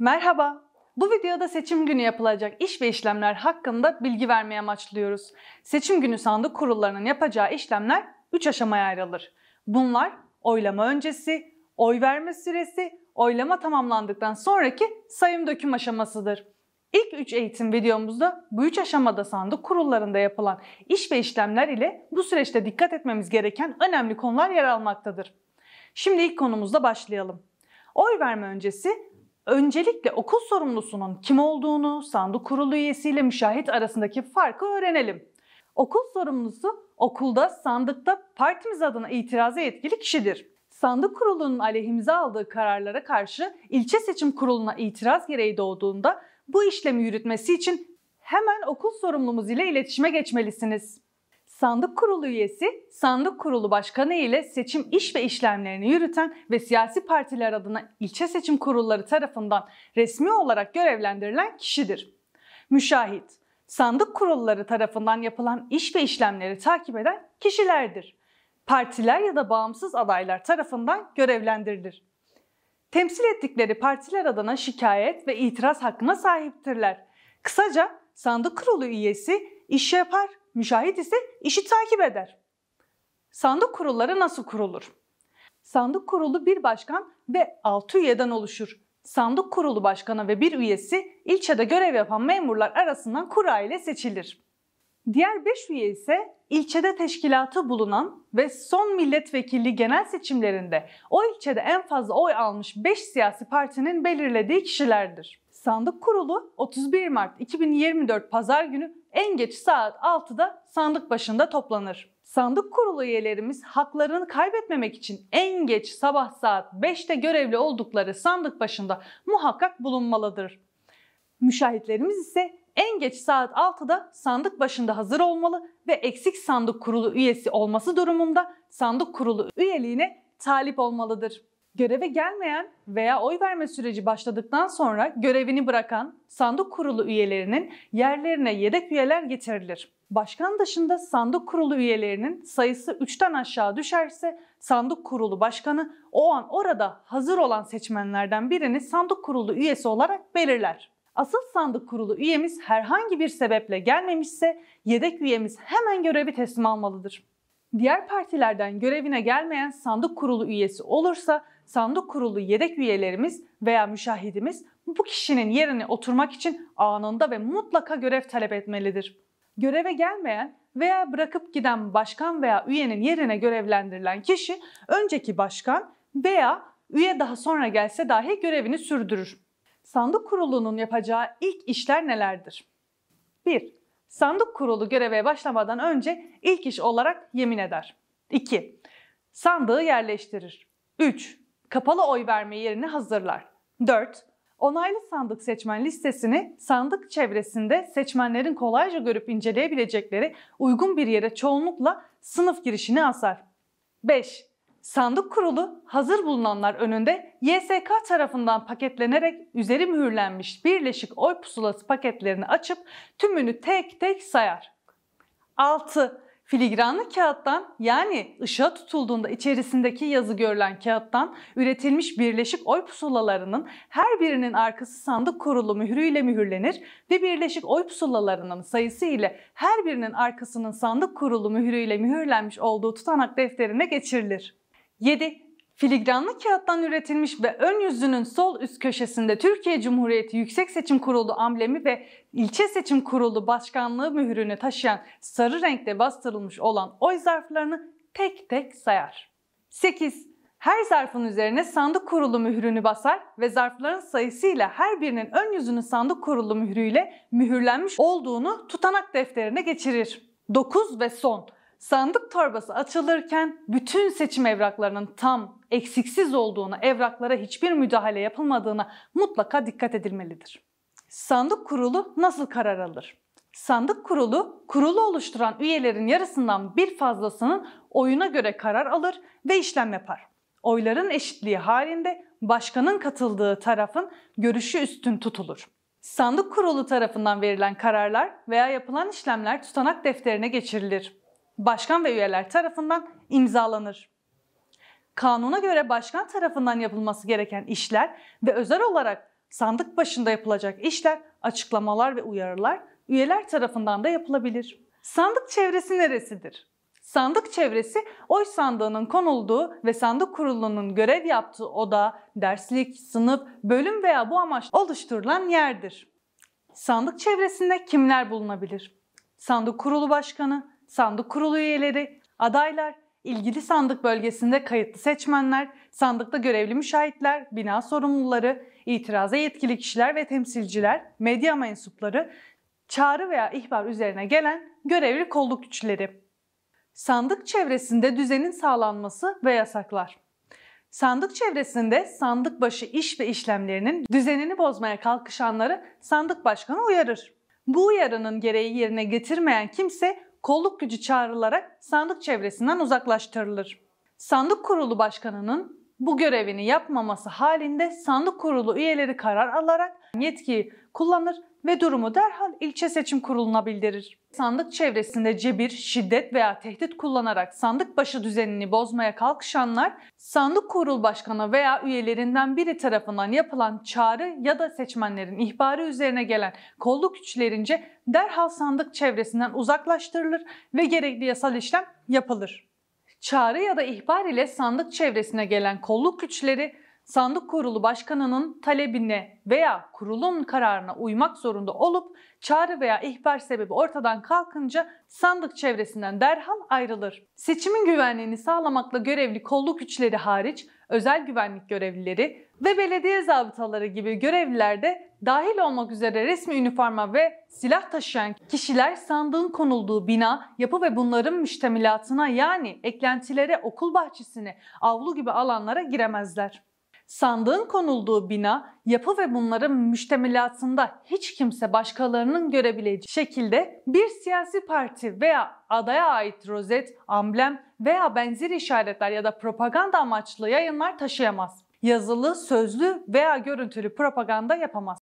Merhaba, bu videoda seçim günü yapılacak iş ve işlemler hakkında bilgi vermeye amaçlıyoruz. Seçim günü sandık kurullarının yapacağı işlemler 3 aşamaya ayrılır. Bunlar oylama öncesi, oy verme süresi, oylama tamamlandıktan sonraki sayım döküm aşamasıdır. İlk 3 eğitim videomuzda bu 3 aşamada sandık kurullarında yapılan iş ve işlemler ile bu süreçte dikkat etmemiz gereken önemli konular yer almaktadır. Şimdi ilk konumuzda başlayalım. Oy verme öncesi Öncelikle okul sorumlusunun kim olduğunu, sandık kurulu üyesiyle müşahit arasındaki farkı öğrenelim. Okul sorumlusu okulda, sandıkta partimiz adına itirazı yetkili kişidir. Sandık kurulunun aleyhimize aldığı kararlara karşı ilçe seçim kuruluna itiraz gereği doğduğunda bu işlemi yürütmesi için hemen okul sorumlumuz ile iletişime geçmelisiniz sandık kurulu üyesi, sandık kurulu başkanı ile seçim iş ve işlemlerini yürüten ve siyasi partiler adına ilçe seçim kurulları tarafından resmi olarak görevlendirilen kişidir. Müşahit, sandık kurulları tarafından yapılan iş ve işlemleri takip eden kişilerdir. Partiler ya da bağımsız adaylar tarafından görevlendirilir. Temsil ettikleri partiler adına şikayet ve itiraz hakkına sahiptirler. Kısaca sandık kurulu üyesi iş yapar, Müşahit ise işi takip eder. Sandık kurulları nasıl kurulur? Sandık kurulu bir başkan ve 6 üyeden oluşur. Sandık kurulu başkanı ve bir üyesi ilçede görev yapan memurlar arasından kura ile seçilir. Diğer 5 üye ise ilçede teşkilatı bulunan ve son milletvekilli genel seçimlerinde o ilçede en fazla oy almış 5 siyasi partinin belirlediği kişilerdir. Sandık Kurulu 31 Mart 2024 Pazar günü en geç saat 6'da sandık başında toplanır. Sandık kurulu üyelerimiz haklarını kaybetmemek için en geç sabah saat 5'te görevli oldukları sandık başında muhakkak bulunmalıdır. Müşahitlerimiz ise en geç saat 6'da sandık başında hazır olmalı ve eksik sandık kurulu üyesi olması durumunda sandık kurulu üyeliğine talip olmalıdır. Göreve gelmeyen veya oy verme süreci başladıktan sonra görevini bırakan sandık kurulu üyelerinin yerlerine yedek üyeler getirilir. Başkan dışında sandık kurulu üyelerinin sayısı 3'ten aşağı düşerse sandık kurulu başkanı o an orada hazır olan seçmenlerden birini sandık kurulu üyesi olarak belirler. Asıl sandık kurulu üyemiz herhangi bir sebeple gelmemişse yedek üyemiz hemen görevi teslim almalıdır. Diğer partilerden görevine gelmeyen sandık kurulu üyesi olursa sandık kurulu yedek üyelerimiz veya müşahidimiz bu kişinin yerine oturmak için anında ve mutlaka görev talep etmelidir. Göreve gelmeyen veya bırakıp giden başkan veya üyenin yerine görevlendirilen kişi önceki başkan veya üye daha sonra gelse dahi görevini sürdürür. Sandık kurulunun yapacağı ilk işler nelerdir? 1. Sandık kurulu göreve başlamadan önce ilk iş olarak yemin eder. 2. Sandığı yerleştirir. 3. Kapalı oy verme yerini hazırlar. 4. Onaylı sandık seçmen listesini sandık çevresinde seçmenlerin kolayca görüp inceleyebilecekleri uygun bir yere çoğunlukla sınıf girişini asar. 5. Sandık kurulu hazır bulunanlar önünde YSK tarafından paketlenerek üzeri mühürlenmiş birleşik oy pusulası paketlerini açıp tümünü tek tek sayar. 6. Filigranlı kağıttan yani ışığa tutulduğunda içerisindeki yazı görülen kağıttan üretilmiş birleşik oy pusulalarının her birinin arkası sandık kurulu mührüyle mühürlenir ve birleşik oy pusulalarının sayısı ile her birinin arkasının sandık kurulu mührüyle mühürlenmiş olduğu tutanak defterine geçirilir. 7. Filigranlı kağıttan üretilmiş ve ön yüzünün sol üst köşesinde Türkiye Cumhuriyeti Yüksek Seçim Kurulu amblemi ve İlçe Seçim Kurulu Başkanlığı mührünü taşıyan sarı renkte bastırılmış olan oy zarflarını tek tek sayar. 8. Her zarfın üzerine sandık kurulu mührünü basar ve zarfların sayısıyla her birinin ön yüzünü sandık kurulu mührüyle mühürlenmiş olduğunu tutanak defterine geçirir. 9 ve son sandık torbası açılırken bütün seçim evraklarının tam eksiksiz olduğuna, evraklara hiçbir müdahale yapılmadığına mutlaka dikkat edilmelidir. Sandık kurulu nasıl karar alır? Sandık kurulu, kurulu oluşturan üyelerin yarısından bir fazlasının oyuna göre karar alır ve işlem yapar. Oyların eşitliği halinde başkanın katıldığı tarafın görüşü üstün tutulur. Sandık kurulu tarafından verilen kararlar veya yapılan işlemler tutanak defterine geçirilir başkan ve üyeler tarafından imzalanır. Kanuna göre başkan tarafından yapılması gereken işler ve özel olarak sandık başında yapılacak işler, açıklamalar ve uyarılar üyeler tarafından da yapılabilir. Sandık çevresi neresidir? Sandık çevresi oy sandığının konulduğu ve sandık kurulunun görev yaptığı oda, derslik, sınıf, bölüm veya bu amaçla oluşturulan yerdir. Sandık çevresinde kimler bulunabilir? Sandık kurulu başkanı, sandık kurulu üyeleri, adaylar, ilgili sandık bölgesinde kayıtlı seçmenler, sandıkta görevli müşahitler, bina sorumluları, itiraza yetkili kişiler ve temsilciler, medya mensupları, çağrı veya ihbar üzerine gelen görevli kolluk güçleri. Sandık çevresinde düzenin sağlanması ve yasaklar. Sandık çevresinde sandık başı iş ve işlemlerinin düzenini bozmaya kalkışanları sandık başkanı uyarır. Bu uyarının gereği yerine getirmeyen kimse kolluk gücü çağrılarak sandık çevresinden uzaklaştırılır. Sandık Kurulu Başkanı'nın bu görevini yapmaması halinde sandık kurulu üyeleri karar alarak yetkiyi kullanır ve durumu derhal ilçe seçim kuruluna bildirir. Sandık çevresinde cebir, şiddet veya tehdit kullanarak sandık başı düzenini bozmaya kalkışanlar sandık kurul başkanı veya üyelerinden biri tarafından yapılan çağrı ya da seçmenlerin ihbarı üzerine gelen kolluk güçlerince derhal sandık çevresinden uzaklaştırılır ve gerekli yasal işlem yapılır. Çağrı ya da ihbar ile sandık çevresine gelen kolluk güçleri sandık kurulu başkanının talebine veya kurulun kararına uymak zorunda olup çağrı veya ihbar sebebi ortadan kalkınca sandık çevresinden derhal ayrılır. Seçimin güvenliğini sağlamakla görevli kolluk güçleri hariç özel güvenlik görevlileri ve belediye zabıtaları gibi görevliler de dahil olmak üzere resmi üniforma ve silah taşıyan kişiler sandığın konulduğu bina, yapı ve bunların müştemilatına yani eklentilere, okul bahçesine, avlu gibi alanlara giremezler. Sandığın konulduğu bina, yapı ve bunların müştemilatında hiç kimse başkalarının görebileceği şekilde bir siyasi parti veya adaya ait rozet, amblem veya benzer işaretler ya da propaganda amaçlı yayınlar taşıyamaz. Yazılı, sözlü veya görüntülü propaganda yapamaz.